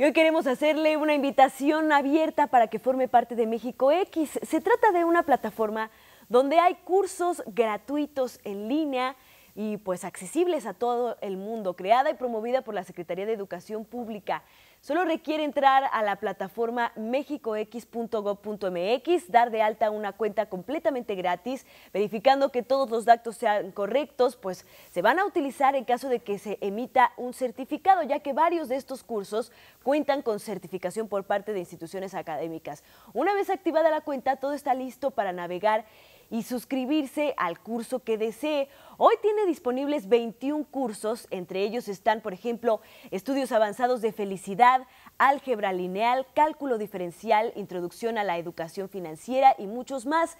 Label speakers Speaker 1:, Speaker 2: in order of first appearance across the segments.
Speaker 1: Y hoy queremos hacerle una invitación abierta para que forme parte de México X. Se trata de una plataforma donde hay cursos gratuitos en línea y pues accesibles a todo el mundo, creada y promovida por la Secretaría de Educación Pública. Solo requiere entrar a la plataforma mexicox.gov.mx, dar de alta una cuenta completamente gratis, verificando que todos los datos sean correctos, pues se van a utilizar en caso de que se emita un certificado, ya que varios de estos cursos cuentan con certificación por parte de instituciones académicas. Una vez activada la cuenta, todo está listo para navegar y suscribirse al curso que desee. Hoy tiene disponibles 21 cursos, entre ellos están, por ejemplo, estudios avanzados de felicidad, álgebra lineal, cálculo diferencial, introducción a la educación financiera y muchos más.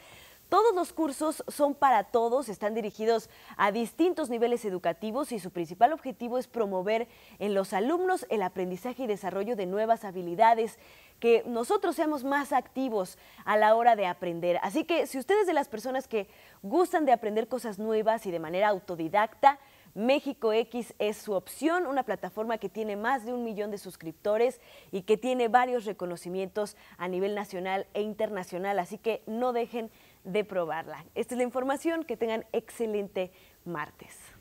Speaker 1: Todos los cursos son para todos, están dirigidos a distintos niveles educativos y su principal objetivo es promover en los alumnos el aprendizaje y desarrollo de nuevas habilidades, que nosotros seamos más activos a la hora de aprender. Así que si ustedes de las personas que gustan de aprender cosas nuevas y de manera autodidacta, México X es su opción, una plataforma que tiene más de un millón de suscriptores y que tiene varios reconocimientos a nivel nacional e internacional, así que no dejen de probarla. Esta es la información, que tengan excelente martes.